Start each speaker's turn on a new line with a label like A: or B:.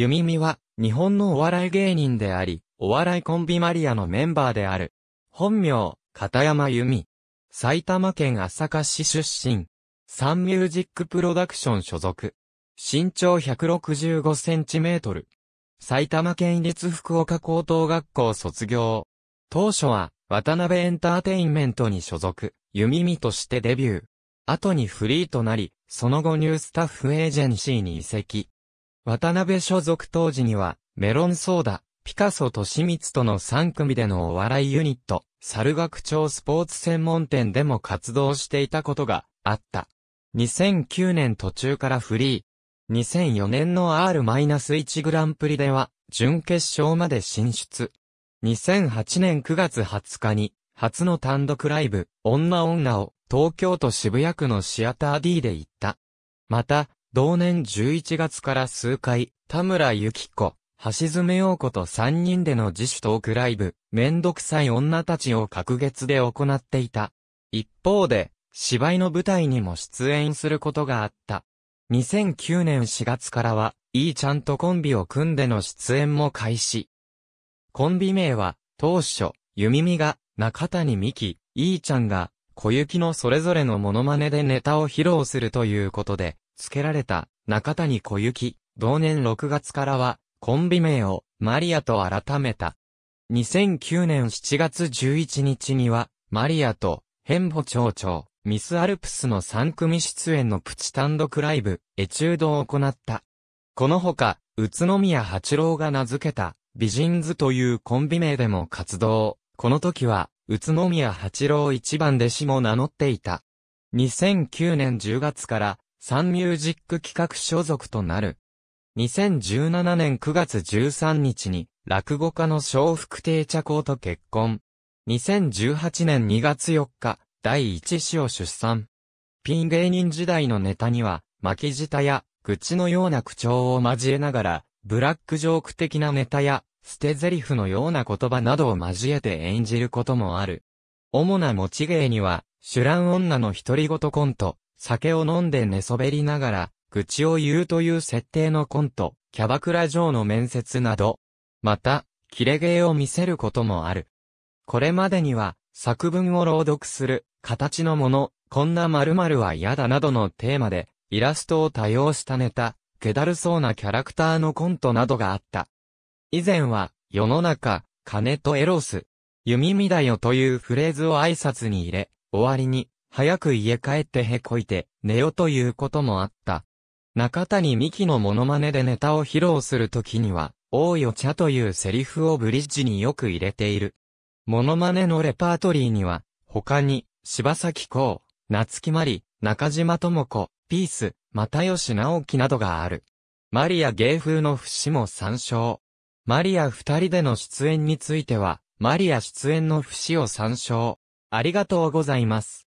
A: ユミミは、日本のお笑い芸人であり、お笑いコンビマリアのメンバーである。本名、片山由美。埼玉県朝霞市出身。サンミュージックプロダクション所属。身長165センチメートル。埼玉県立福岡高等学校卒業。当初は、渡辺エンターテインメントに所属、弓美としてデビュー。後にフリーとなり、その後ニュースタッフエージェンシーに移籍。渡辺所属当時には、メロンソーダ、ピカソとミツとの3組でのお笑いユニット、猿学町スポーツ専門店でも活動していたことがあった。2009年途中からフリー。2004年の R-1 グランプリでは、準決勝まで進出。2008年9月20日に、初の単独ライブ、女女を、東京都渋谷区のシアター D で行った。また、同年11月から数回、田村由紀子、橋爪陽子と3人での自主トークライブ、めんどくさい女たちを隔月で行っていた。一方で、芝居の舞台にも出演することがあった。2009年4月からは、いいちゃんとコンビを組んでの出演も開始。コンビ名は、当初、ゆみみが、中谷美紀、いいちゃんが、小雪のそれぞれのモノマネでネタを披露するということで、付けられた中谷小雪、同年6月からは、コンビ名をマリアと改めた。2009年7月11日には、マリアと、変歩町長、ミスアルプスの3組出演のプチ単独ライブ、エチュードを行った。このほか、宇都宮八郎が名付けた、美人図というコンビ名でも活動。この時は、宇都宮八郎一番弟子も名乗っていた。2009年10月から、サンミュージック企画所属となる。2017年9月13日に、落語家の小福亭茶子と結婚。2018年2月4日、第1子を出産。ピン芸人時代のネタには、巻き舌や、愚痴のような口調を交えながら、ブラックジョーク的なネタや、捨て台詞のような言葉などを交えて演じることもある。主な持ち芸には、シュラン女の独り言コント、酒を飲んで寝そべりながら、愚痴を言うという設定のコント、キャバクラ上の面接など、また、キレ芸を見せることもある。これまでには、作文を朗読する、形のもの、こんな〇〇は嫌だなどのテーマで、イラストを多用したネタ、気だるそうなキャラクターのコントなどがあった。以前は、世の中、金とエロス、弓見だよというフレーズを挨拶に入れ、終わりに、早く家帰ってへこいて、寝よということもあった。中谷美紀のモノマネでネタを披露するときには、おいお茶というセリフをブリッジによく入れている。モノマネのレパートリーには、他に、柴崎孝、夏木マリ、中島智子、ピース、又吉直樹などがある。マリア芸風の節も参照。マリア二人での出演については、マリア出演の節を参照。ありがとうございます。